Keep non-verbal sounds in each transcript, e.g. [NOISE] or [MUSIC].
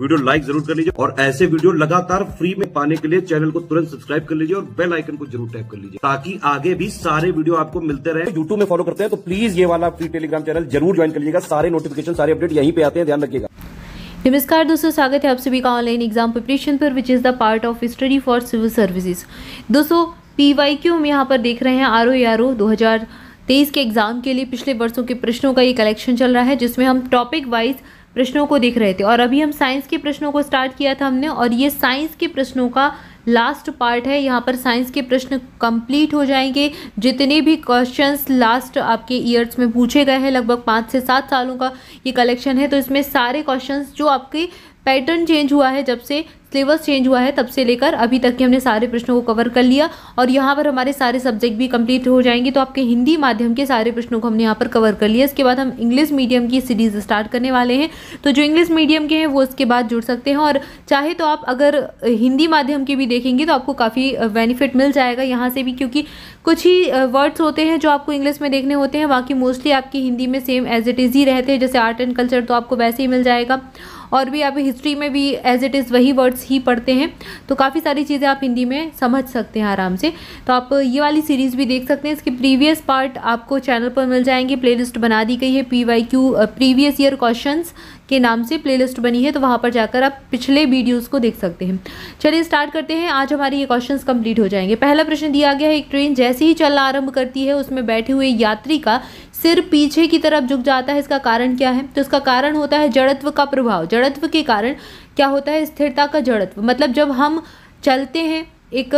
video like जरूर कर लीजिए और ऐसे वीडियो लगातार फ्री में पाने के लिए चैनल को तुरंत सब्सक्राइब कर लीजिए और बेल आइकन को जरूर टैप कर लीजिए ताकि आगे भी सारे वीडियो आपको मिलते रहे यूट्यूब में फॉलो करते हैं तो प्लीज ये वाला फ्री टेलीग्राम चैनल जरूर ज्वाइन कर लीजिएगा सारे नोटिफिकेशन सारे अपडेट यहीं पे आते हैं ध्यान रखिएगा नमस्कार दोस्तों स्वागत है आप सभी का ऑनलाइन एग्जाम प्रिपरेशन पर which is the part of study for civil services दोस्तों पीवाई क्यू हम यहाँ पर देख रहे हैं आर ओ आर ओ दो हजार तेईस के एग्जाम के लिए पिछले वर्षों के प्रश्नों का ये कलेक्शन चल रहा है जिसमें हम टॉपिक वाइज प्रश्नों को देख रहे थे और अभी हम साइंस के प्रश्नों को स्टार्ट किया था हमने और ये साइंस के प्रश्नों का लास्ट पार्ट है यहाँ पर साइंस के प्रश्न कंप्लीट हो जाएंगे जितने भी क्वेश्चंस लास्ट आपके ईयर्स में पूछे गए हैं लगभग पाँच से सात सालों का ये कलेक्शन है तो इसमें सारे क्वेश्चंस जो आपके पैटर्न चेंज हुआ है जब से सिलेबस चेंज हुआ है तब से लेकर अभी तक के हमने सारे प्रश्नों को कवर कर लिया और यहाँ पर हमारे सारे सब्जेक्ट भी कंप्लीट हो जाएंगे तो आपके हिंदी माध्यम के सारे प्रश्नों को हमने यहाँ पर कवर कर लिया इसके बाद हम इंग्लिश मीडियम की सीरीज़ स्टार्ट करने वाले हैं तो जो इंग्लिश मीडियम के हैं वो इसके बाद जुड़ सकते हैं और चाहे तो आप अगर हिंदी माध्यम के भी देखेंगे तो आपको काफ़ी बेनिफिट मिल जाएगा यहाँ से भी क्योंकि कुछ ही वर्ड्स होते हैं जो आपको इंग्लिश में देखने होते हैं बाकी मोस्टली आपकी हिंदी में सेम एज इट इज़ ही रहते हैं जैसे आर्ट एंड कल्चर तो आपको वैसे ही मिल जाएगा और भी आप हिस्ट्री में भी एज इट इज़ वही वर्ड्स ही पढ़ते हैं तो काफ़ी सारी चीज़ें आप हिंदी में समझ सकते हैं आराम से तो आप ये वाली सीरीज़ भी देख सकते हैं इसके प्रीवियस पार्ट आपको चैनल पर मिल जाएंगे प्लेलिस्ट बना दी गई है P Y Q previous year question के नाम से प्लेलिस्ट बनी है तो वहाँ पर जाकर आप पिछले वीडियोज़ को देख सकते हैं चलिए स्टार्ट करते हैं आज हमारे ये क्वेश्चन कंप्लीट हो जाएंगे पहला प्रश्न दिया गया है एक ट्रेन जैसे ही चलना आरंभ करती है उसमें बैठे हुए यात्री का सिर पीछे की तरफ झुक जाता है इसका कारण क्या है तो इसका कारण होता है जड़त्व का प्रभाव जड़त्व के कारण क्या होता है स्थिरता का जड़त्व मतलब जब हम चलते हैं एक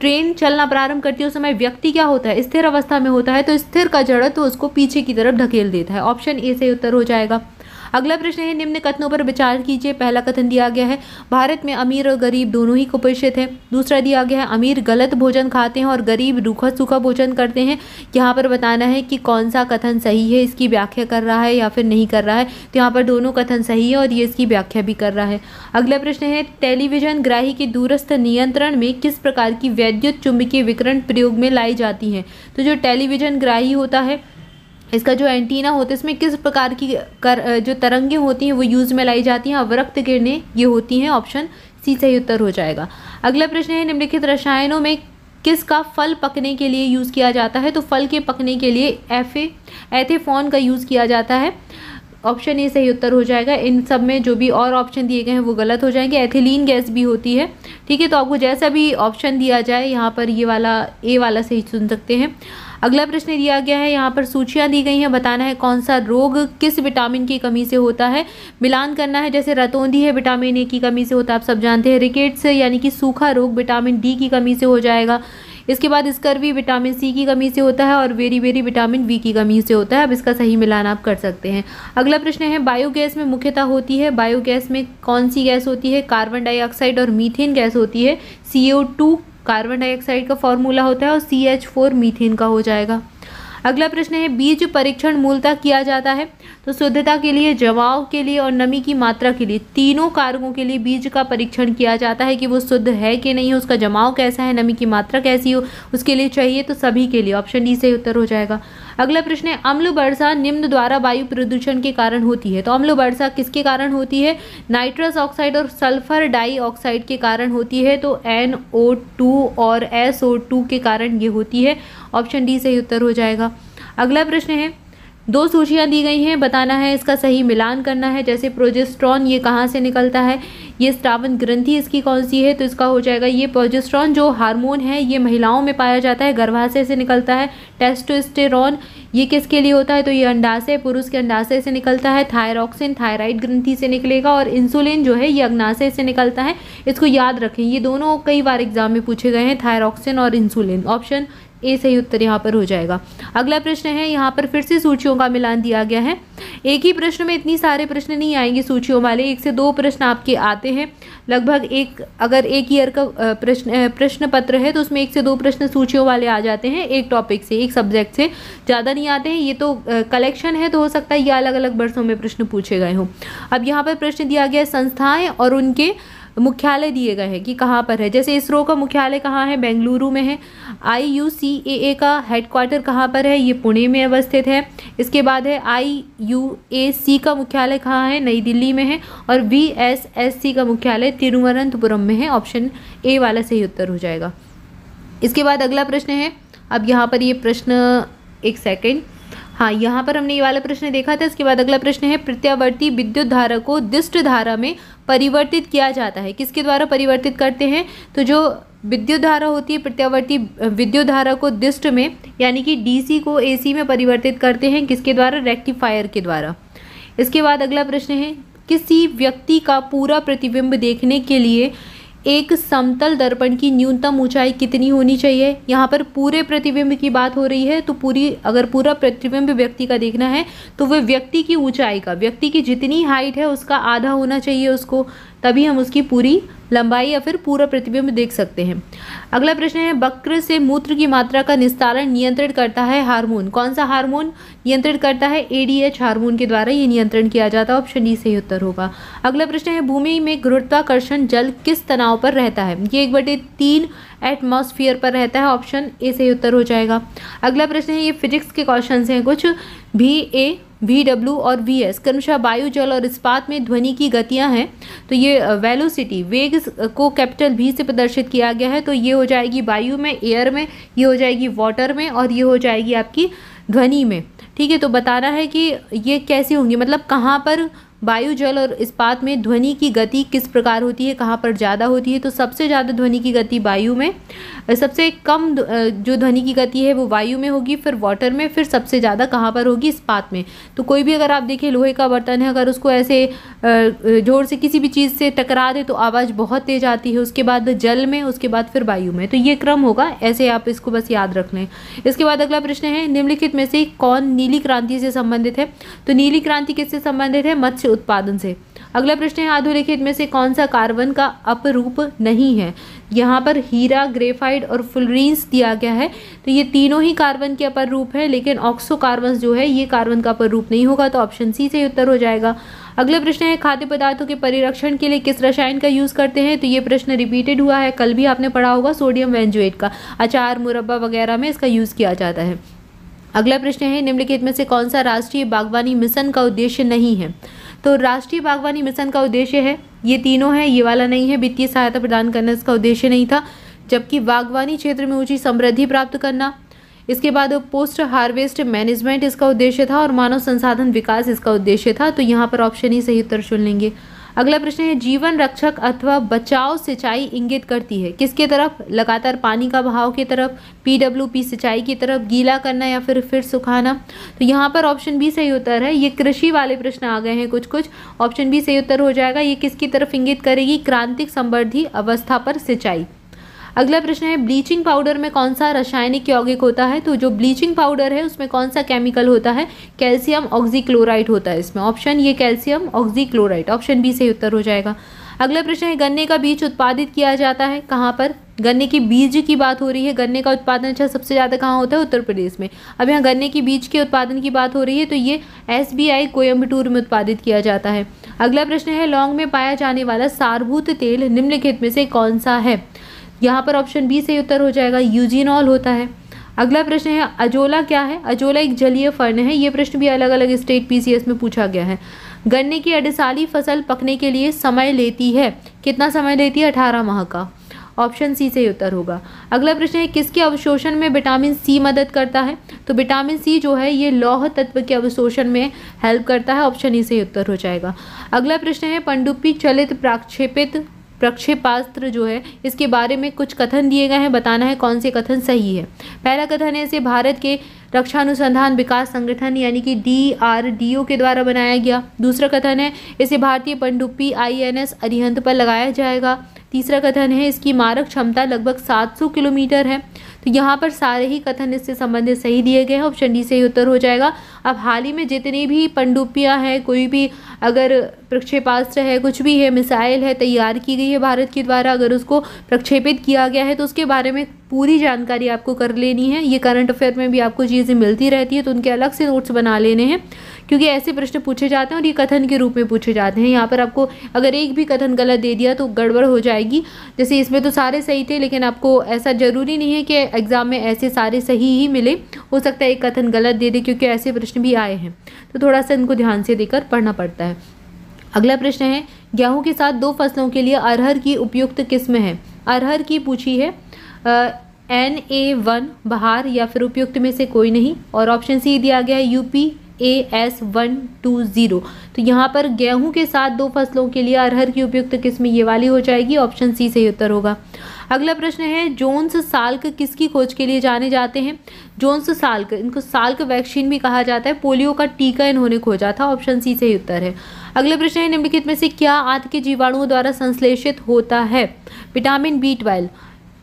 ट्रेन चलना प्रारंभ करती है उस समय व्यक्ति क्या होता है स्थिर अवस्था में होता है तो स्थिर का जड़त्व उसको पीछे की तरफ ढकेल देता है ऑप्शन ए से उत्तर हो जाएगा अगला प्रश्न है निम्न कथनों पर विचार कीजिए पहला कथन दिया गया है भारत में अमीर और गरीब दोनों ही कुपोषित हैं दूसरा दिया गया है अमीर गलत भोजन खाते हैं और गरीब रूखा सूखा भोजन करते हैं यहाँ पर बताना है कि कौन सा कथन सही है इसकी व्याख्या कर रहा है या फिर नहीं कर रहा है तो यहाँ पर दोनों कथन सही है और ये इसकी व्याख्या भी कर रहा है अगला प्रश्न है टेलीविजन ग्राही के दूरस्थ नियंत्रण में किस प्रकार की वैद्युत चुंबकीय विकरण प्रयोग में लाई जाती हैं तो जो टेलीविजन ग्राही होता है इसका जो एंटीना होता है इसमें किस प्रकार की कर जो तरंगे होती हैं वो यूज़ में लाई जाती हैं अवरक्त गिरने ये होती हैं ऑप्शन सी सही उत्तर हो जाएगा अगला प्रश्न है निम्नलिखित रसायनों में किसका फल पकने के लिए यूज़ किया जाता है तो फल के पकने के लिए एफे एथेफोन का यूज़ किया जाता है ऑप्शन ए सही उत्तर हो जाएगा इन सब में जो भी और ऑप्शन दिए गए हैं वो गलत हो जाएंगे एथिलीन गैस भी होती है ठीक है तो आपको जैसा भी ऑप्शन दिया जाए यहाँ पर ये वाला ए वाला सही सुन सकते हैं अगला प्रश्न दिया गया है यहाँ पर सूचियाँ दी गई हैं बताना है कौन सा रोग किस विटामिन की कमी से होता है मिलान करना है जैसे रतौंधी है विटामिन ए की कमी से होता है आप सब जानते हैं रिकेट्स यानी कि सूखा रोग विटामिन डी की कमी से हो जाएगा इसके बाद स्कर्वी विटामिन सी की कमी से होता है और वेरी वेरी विटामिन वी की कमी से होता है अब इसका सही मिलान आप कर सकते हैं अगला प्रश्न है बायोगैस में मुख्यतः होती है बायोगैस में कौन सी गैस होती है कार्बन डाइऑक्साइड और मीथेन गैस होती है सी कार्बन डाइऑक्साइड का फॉर्मूला होता है और सी एच फोर मीथेन का हो जाएगा अगला प्रश्न है बीज परीक्षण मूलतः किया जाता है तो शुद्धता के लिए जमाव के लिए और नमी की मात्रा के लिए तीनों कारकों के लिए बीज का परीक्षण किया जाता है कि वो शुद्ध है कि नहीं उसका जमाव कैसा है नमी की मात्रा कैसी हो उसके लिए चाहिए तो सभी के लिए ऑप्शन डी से उत्तर हो जाएगा अगला प्रश्न है अम्ल वर्षा निम्न द्वारा वायु प्रदूषण के कारण होती है तो अम्ल वर्षा किसके कारण होती है नाइट्रस ऑक्साइड और सल्फर डाइऑक्साइड के कारण होती है तो एन और एस के कारण ये होती है ऑप्शन डी सही उत्तर हो जाएगा अगला प्रश्न है दो सूचियाँ दी गई हैं बताना है इसका सही मिलान करना है जैसे प्रोजेस्ट्रॉन ये कहाँ से निकलता है ये श्रावण ग्रंथि इसकी कौन सी है तो इसका हो जाएगा ये प्रोजेस्ट्रॉन जो हार्मोन है ये महिलाओं में पाया जाता है गर्भाशय से निकलता है टेस्टोस्टेरॉन ये किसके लिए होता है तो ये अंडाशय पुरुष के अंडाशय से निकलता है थायरॉक्सिन थायराइड ग्रंथि से निकलेगा और इंसुलिन जो है ये अग्नाशय से निकलता है इसको याद रखें ये दोनों कई बार एग्जाम में पूछे गए हैं थायरॉक्सिन और इंसुलिन ऑप्शन ए सही उत्तर यहाँ पर हो जाएगा अगला प्रश्न है यहाँ पर फिर से सूचियों का मिलान दिया गया है एक ही प्रश्न में इतनी सारे प्रश्न नहीं आएंगे सूचियों वाले एक से दो प्रश्न आपके आते हैं लगभग एक अगर एक ईयर का प्रश्न प्रश्न पत्र है तो उसमें एक से दो प्रश्न सूचियों वाले आ जाते हैं एक टॉपिक से एक सब्जेक्ट से ज़्यादा नहीं आते हैं ये तो कलेक्शन है तो हो सकता है ये अलग अलग वर्षों में प्रश्न पूछे गए हों अब यहाँ पर प्रश्न दिया गया संस्थाएँ और उनके मुख्यालय दिए गए हैं कि कहाँ पर है जैसे इसरो का मुख्यालय कहाँ है बेंगलुरु में है आई यू सी ए ए का हेडक्वार्टर कहाँ पर है ये पुणे में अवस्थित है इसके बाद है आई यू ए सी का मुख्यालय कहाँ है नई दिल्ली में है और वी एस एस सी का मुख्यालय तिरुवनंतपुरम में है ऑप्शन ए वाला सही उत्तर हो जाएगा इसके बाद अगला प्रश्न है अब यहाँ पर ये प्रश्न एक सेकेंड हाँ यहाँ पर हमने ये वाला प्रश्न देखा था इसके बाद अगला प्रश्न है प्रत्यावर्ती विद्युत धारा को दिष्ट धारा में परिवर्तित किया जाता है किसके द्वारा परिवर्तित करते हैं तो जो विद्युत धारा होती है प्रत्यावर्ती विद्युत धारा को दिष्ट में यानी कि डीसी को एसी में परिवर्तित करते हैं किसके द्वारा रेक्टिफायर के द्वारा इसके बाद अगला प्रश्न है किसी व्यक्ति का पूरा प्रतिबिंब देखने के लिए एक समतल दर्पण की न्यूनतम ऊंचाई कितनी होनी चाहिए यहाँ पर पूरे प्रतिबिंब की बात हो रही है तो पूरी अगर पूरा प्रतिबिंब व्यक्ति का देखना है तो वह व्यक्ति की ऊंचाई का व्यक्ति की जितनी हाइट है उसका आधा होना चाहिए उसको तभी हम उसकी पूरी लंबाई या फिर पूरा प्रतिबिंब देख सकते हैं अगला प्रश्न है वक्र से मूत्र की मात्रा का निस्तारण नियंत्रित करता है हार्मोन कौन सा हार्मोन नियंत्रित करता है एडीएच हार्मोन के द्वारा ये नियंत्रण किया जाता है ऑप्शन डी e से ही उत्तर होगा अगला प्रश्न है भूमि में गुरुत्वाकर्षण जल किस तनाव पर रहता है ये एक बटे तीन एटमोस्फियर पर रहता है ऑप्शन ए से ही उत्तर हो जाएगा अगला प्रश्न है ये फिजिक्स के क्वेश्चन हैं कुछ भी ए वी डब्ल्यू और वी एस क्रमशः वायु जल और इस्पात में ध्वनि की गतियां हैं तो ये वेलोसिटी वेग को कैपिटल भी से प्रदर्शित किया गया है तो ये हो जाएगी वायु में एयर में ये हो जाएगी वाटर में और ये हो जाएगी आपकी ध्वनि में ठीक है तो बताना है कि ये कैसी होंगी मतलब कहाँ पर वायु जल और इस्पात में ध्वनि की गति किस प्रकार होती है कहाँ पर ज़्यादा होती है तो सबसे ज़्यादा ध्वनि की गति वायु में सबसे कम जो ध्वनि की गति है वो वायु में होगी फिर वाटर में फिर सबसे ज़्यादा कहाँ पर होगी इस्पात में तो कोई भी अगर आप देखें लोहे का बर्तन है अगर उसको ऐसे जोर से किसी भी चीज़ से टकरा दे तो आवाज़ बहुत तेज़ आती है उसके बाद जल में उसके बाद फिर वायु में तो ये क्रम होगा ऐसे आप इसको बस याद रख लें इसके बाद अगला प्रश्न है निम्नलिखित में से कौन नीली क्रांति से संबंधित है तो नीली क्रांति किससे संबंधित है मत्स्य उत्पादन से अगला प्रश्न है अधोलिखित में से कौन सा कार्बन का अपरूप नहीं है यहाँ पर हीरा ग्रेफाइड और फुलरीन्स दिया गया है तो ये तीनों ही कार्बन के अपर रूप है लेकिन ऑक्सो कार्बन जो है ये कार्बन का अपर रूप नहीं होगा तो ऑप्शन सी से उत्तर हो जाएगा अगला प्रश्न है खाद्य पदार्थों के परिरक्षण के लिए किस रसायन का यूज़ करते हैं तो ये प्रश्न रिपीटेड हुआ है कल भी आपने पढ़ा होगा सोडियम वेंजुएट का अचार मुरब्बा वगैरह में इसका यूज़ किया जाता है अगला प्रश्न है निम्नलिखित में से कौन सा राष्ट्रीय बागवानी मिशन का उद्देश्य नहीं है तो राष्ट्रीय बागवानी मिशन का उद्देश्य है ये तीनों है ये वाला नहीं है वित्तीय सहायता प्रदान करना इसका उद्देश्य नहीं था जबकि बागवानी क्षेत्र में ऊंची समृद्धि प्राप्त करना इसके बाद पोस्ट हार्वेस्ट मैनेजमेंट इसका उद्देश्य था और मानव संसाधन विकास इसका उद्देश्य था तो यहाँ पर ऑप्शन ही सही उत्तर चुन लेंगे अगला प्रश्न है जीवन रक्षक अथवा बचाव सिंचाई इंगित करती है किसके तरफ लगातार पानी का बहाव की तरफ पीडब्ल्यूपी सिंचाई की तरफ गीला करना या फिर फिर सुखाना तो यहाँ पर ऑप्शन बी सही उत्तर है ये कृषि वाले प्रश्न आ गए हैं कुछ कुछ ऑप्शन बी सही उत्तर हो जाएगा ये किसकी तरफ इंगित करेगी क्रांतिक संवर्धी अवस्था पर सिंचाई अगला प्रश्न है ब्लीचिंग पाउडर में कौन सा रासायनिक यौगिक होता है तो जो ब्लीचिंग पाउडर है उसमें कौन सा केमिकल होता है कैल्शियम ऑक्जीक्लोराइड होता है इसमें ऑप्शन ये कैल्शियम ऑक्जीक्लोराइड ऑप्शन बी से उत्तर हो जाएगा अगला प्रश्न है गन्ने का बीज उत्पादित किया जाता है कहाँ पर गन्ने के बीज की बात हो रही है गन्ने का उत्पादन अच्छा सबसे ज़्यादा कहाँ होता है उत्तर प्रदेश में अब यहाँ गन्ने के बीज के उत्पादन की बात हो रही है तो ये एस बी आई कोयम्बटूर में उत्पादित किया जाता है अगला प्रश्न है लौंग में पाया जाने वाला सारभूत तेल निम्नलिखित में से कौन सा है यहाँ पर ऑप्शन बी से उत्तर हो जाएगा यूजिनॉल होता है अगला प्रश्न है अजोला क्या है अजोला एक जलीय फर्न है ये प्रश्न भी अलग अलग स्टेट पीसीएस में पूछा गया है गन्ने की अडसाली फसल पकने के लिए समय लेती है कितना समय लेती है अठारह माह का ऑप्शन सी से उत्तर होगा अगला प्रश्न है किसके अवशोषण में विटामिन सी मदद करता है तो विटामिन सी जो है ये लौह तत्व के अवशोषण में हेल्प करता है ऑप्शन ई e से उत्तर हो जाएगा अगला प्रश्न है पंडुपी चलित प्राक्षेपित प्रक्षेपास्त्र जो है इसके बारे में कुछ कथन दिए गए हैं बताना है कौन से कथन सही है पहला कथन है इसे भारत के रक्षा अनुसंधान विकास संगठन यानी कि डी आर डी ओ के द्वारा बनाया गया दूसरा कथन है इसे भारतीय पंडुप्पी आई एन एस अरिहंत पर लगाया जाएगा तीसरा कथन है इसकी मारक क्षमता लगभग 700 किलोमीटर है तो यहाँ पर सारे ही कथन इससे संबंधित सही दिए गए हैं ऑप्शन डी ही उत्तर हो जाएगा अब हाल ही में जितनी भी पंडुपियाँ हैं कोई भी अगर प्रक्षेपास्त्र है कुछ भी है मिसाइल है तैयार की गई है भारत के द्वारा अगर उसको प्रक्षेपित किया गया है तो उसके बारे में पूरी जानकारी आपको कर लेनी है ये करंट अफेयर में भी आपको चीज़ें मिलती रहती है तो उनके अलग से नोट्स बना लेने हैं क्योंकि ऐसे प्रश्न पूछे जाते हैं और ये कथन के रूप में पूछे जाते हैं यहाँ पर आपको अगर एक भी कथन गलत दे दिया तो गड़बड़ हो जाएगी जैसे इसमें तो सारे सही थे लेकिन आपको ऐसा ज़रूरी नहीं है कि एग्ज़ाम में ऐसे सारे सही ही मिले हो सकता है एक कथन गलत दे दे क्योंकि ऐसे प्रश्न भी आए हैं तो थोड़ा सा इनको ध्यान से देकर पढ़ना पड़ता है अगला प्रश्न है गेहूँ के साथ दो फसलों के लिए अरहर की उपयुक्त किस्म है अरहर की पूछी है एन ए वन बहार या फिर उपयुक्त में से कोई नहीं और ऑप्शन सी दिया गया है U P A S one two zero तो यहाँ पर गेहूं के साथ दो फसलों के लिए अरहर की उपयुक्त किस्म ये वाली हो जाएगी ऑप्शन सी सही उत्तर होगा अगला प्रश्न है जोन्स साल्क किसकी खोज के लिए जाने जाते हैं जोन्स साल्क इनको साल्क वैक्सीन भी कहा जाता है पोलियो का टीका इन्होंने खोजा था ऑप्शन सी सही उत्तर है अगला प्रश्न है निम्नलिखित में से क्या आंत के जीवाणुओं द्वारा संश्लेषित होता है विटामिन बी ट्वेल्व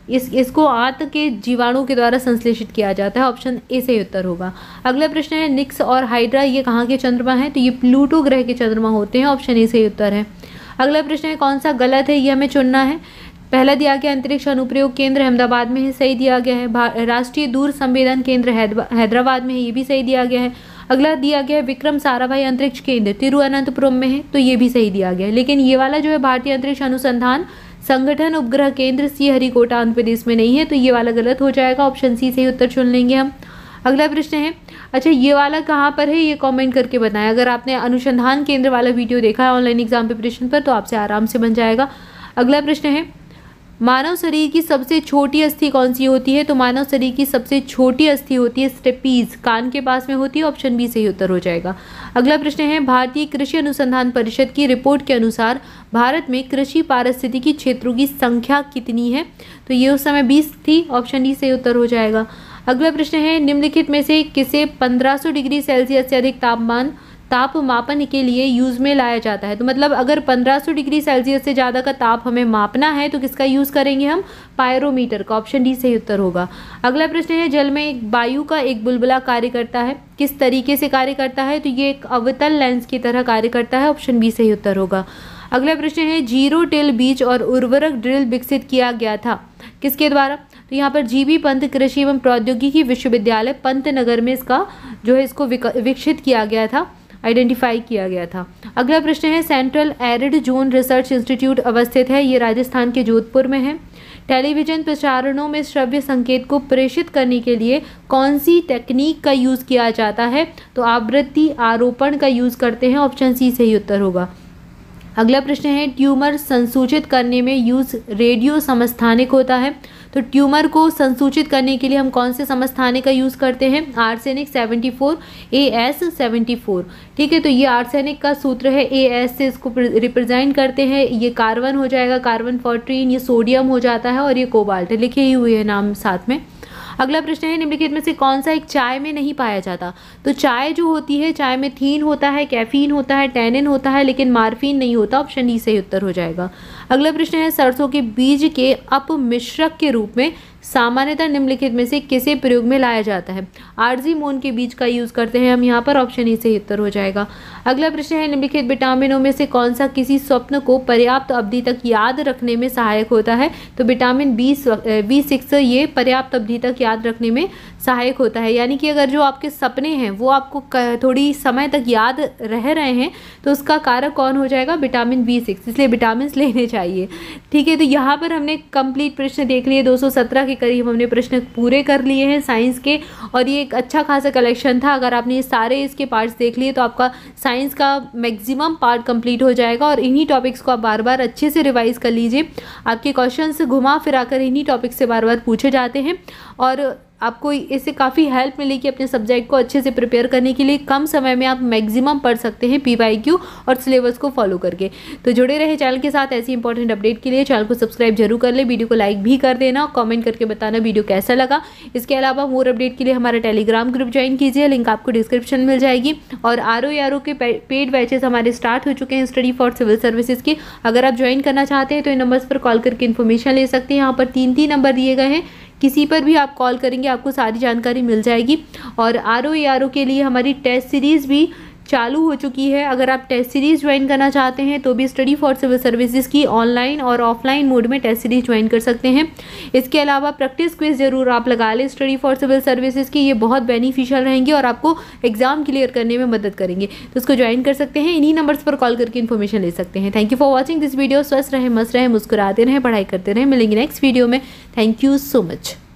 इस इसको आत के जीवाणु के द्वारा संश्लेषित किया जाता है ऑप्शन ए से उत्तर होगा अगला प्रश्न है निक्स और हाइड्रा ये कहाँ के चंद्रमा हैं तो ये प्लूटो ग्रह के चंद्रमा होते हैं ऑप्शन ए से उत्तर है अगला प्रश्न है कौन सा गलत है ये हमें चुनना है पहला दिया गया अंतरिक्ष अनुप्रयोग केंद्र अहमदाबाद में है सही दिया गया है राष्ट्रीय दूर संवेदन केंद्र हैदराबाद में है ये भी सही दिया गया है अगला दिया गया है विक्रम साराभाई अंतरिक्ष केंद्र तिरुअनंतपुरम में है तो ये भी सही दिया गया है लेकिन ये वाला जो है भारतीय अंतरिक्ष अनुसंधान संगठन उपग्रह केंद्र सी हरिकोटा आंध्र प्रदेश में नहीं है तो ये वाला गलत हो जाएगा ऑप्शन सी से ही उत्तर चुन लेंगे हम अगला प्रश्न है अच्छा ये वाला कहाँ पर है ये कमेंट करके बताएं अगर आपने अनुसंधान केंद्र वाला वीडियो देखा है ऑनलाइन एग्जाम प्रिपरेशन पर तो आपसे आराम से बन जाएगा अगला प्रश्न है मानव शरीर की सबसे छोटी अस्थि कौन सी होती है तो मानव शरीर की सबसे छोटी अस्थि होती है स्टेपीज कान के पास में होती है ऑप्शन बी सही उत्तर हो जाएगा अगला प्रश्न है भारतीय कृषि अनुसंधान परिषद की रिपोर्ट के अनुसार भारत में कृषि पारिस्थितिकी क्षेत्रों की संख्या कितनी है तो ये उस समय बीस थी ऑप्शन डी सही उत्तर हो जाएगा अगला प्रश्न है निम्नलिखित में से किसे पंद्रह डिग्री सेल्सियस से अधिक तापमान ताप मापन के लिए यूज़ में लाया जाता है तो मतलब अगर 1500 डिग्री सेल्सियस से ज़्यादा का ताप हमें मापना है तो किसका यूज़ करेंगे हम पायरोमीटर का ऑप्शन डी सही उत्तर होगा अगला प्रश्न है जल में एक वायु का एक बुलबुला कार्य करता है किस तरीके से कार्य करता है तो ये एक अवतल लेंस की तरह कार्य करता है ऑप्शन बी सही उत्तर होगा अगला प्रश्न है जीरो टेल बीज और उर्वरक ड्रिल विकसित किया गया था किसके द्वारा तो यहाँ पर जीबी पंत कृषि एवं प्रौद्योगिकी विश्वविद्यालय पंत नगर में इसका जो है इसको विकसित किया गया था आइडेंटिफाई किया गया था अगला प्रश्न है central arid zone research institute अवस्थित है ये राजस्थान के जोधपुर में है टेलीविजन प्रसारणों में श्रव्य संकेत को प्रेषित करने के लिए कौन सी टेक्निक का यूज़ किया जाता है तो आवृत्ति आरोपण का यूज़ करते हैं ऑप्शन सी से ही उत्तर होगा अगला प्रश्न है ट्यूमर संसूचित करने में यूज रेडियो समस्थानिक होता है तो ट्यूमर को संसूचित करने के लिए हम कौन से समस्थानिक का यूज़ करते हैं arsenic 74 A S seventy four ठीक है तो ये आर्सेनिक का सूत्र है ए एस से इसको रिप्रेजेंट करते हैं ये कार्बन हो जाएगा कार्बन फोर्टीन ये सोडियम हो जाता है और ये कोबाल्ट लिखे ही हुए हैं नाम साथ में अगला प्रश्न है निम्नलिखित में से कौन सा एक चाय में नहीं पाया जाता तो चाय जो होती है चाय में थीन होता है कैफीन होता है टैनिन होता है लेकिन मार्फीन नहीं होता ऑप्शन डी से उत्तर हो जाएगा अगला प्रश्न है सरसों के बीज के अपमिश्रक के रूप में सामान्यतः निम्नलिखित में से किसे प्रयोग में लाया जाता है मोन के बीज का यूज़ करते हैं हम यहाँ पर ऑप्शन ई से उत्तर हो जाएगा अगला प्रश्न है निम्नलिखित विटामिनों में से कौन सा किसी स्वप्न को पर्याप्त अवधि तक याद रखने में सहायक होता है तो विटामिन बी बी सिक्स ये पर्याप्त अवधि तक याद रखने में सहायक होता है यानी कि अगर जो आपके सपने हैं वो आपको थोड़ी समय तक याद रह रहे हैं तो उसका कारक कौन हो जाएगा विटामिन बी सिक्स इसलिए विटामिन [LAUGHS] लेने चाहिए ठीक है तो यहाँ पर हमने कंप्लीट प्रश्न देख लिए 217 के करीब हमने प्रश्न पूरे कर लिए हैं साइंस के और ये एक अच्छा खासा कलेक्शन था अगर आपने सारे इसके पार्ट्स देख लिए तो आपका साइंस का मैक्सिमम पार्ट कंप्लीट हो जाएगा और इन्हीं टॉपिक्स को आप बार बार अच्छे से रिवाइज़ कर लीजिए आपके क्वेश्चन घुमा फिरा कर इन्हीं टॉपिक से बार बार पूछे जाते हैं और आपको इससे काफ़ी हेल्प मिलेगी अपने सब्जेक्ट को अच्छे से प्रिपेयर करने के लिए कम समय में आप मैक्सिमम पढ़ सकते हैं पी वाई क्यू और सिलेबस को फॉलो करके तो जुड़े रहे चैनल के साथ ऐसी इंपॉर्टेंट अपडेट के लिए चैनल को सब्सक्राइब जरूर कर ले वीडियो को लाइक भी कर देना कॉमेंट करके बताना वीडियो कैसा लगा इसके अलावा और अपडेट के लिए हमारा टेलीग्राम ग्रुप ज्वाइन कीजिए लिंक आपको डिस्क्रिप्शन मिल जाएगी और आर ओ आर ओ के पेड बैचेस हमारे स्टार्ट हो चुके हैं स्टडी फॉर सिविल सर्विसेज के अगर आप ज्वाइन करना चाहते हैं तो इन नंबर्स पर कॉल करके इन्फॉर्मेशन ले सकते हैं यहाँ पर तीन तीन नंबर दिए गए हैं किसी पर भी आप कॉल करेंगे आपको सारी जानकारी मिल जाएगी और आर ओ के लिए हमारी टेस्ट सीरीज़ भी चालू हो चुकी है अगर आप टेस्ट सीरीज़ ज्वाइन करना चाहते हैं तो भी स्टडी फॉर सिविल सर्विसेज की ऑनलाइन और ऑफलाइन मोड में टेस्ट सीरीज़ ज्वाइन कर सकते हैं इसके अलावा प्रैक्टिस क्विज ज़रूर आप लगा लें स्टडी फॉर सिविल सर्विसेज की ये बहुत बेनिफिशियल रहेंगे और आपको एग्ज़ाम क्लियर करने में मदद करेंगे तो उसको ज्वाइन कर सकते हैं इन्हीं नंबर्स पर कॉल करके इन्फॉर्मेशन ले सकते हैं thank you for watching this video स्वस्थ रहें मस्त रहें मुस्कुराते रहें पढ़ाई करते रहें मिलेंगे नेक्स्ट वीडियो में थैंक यू सो मच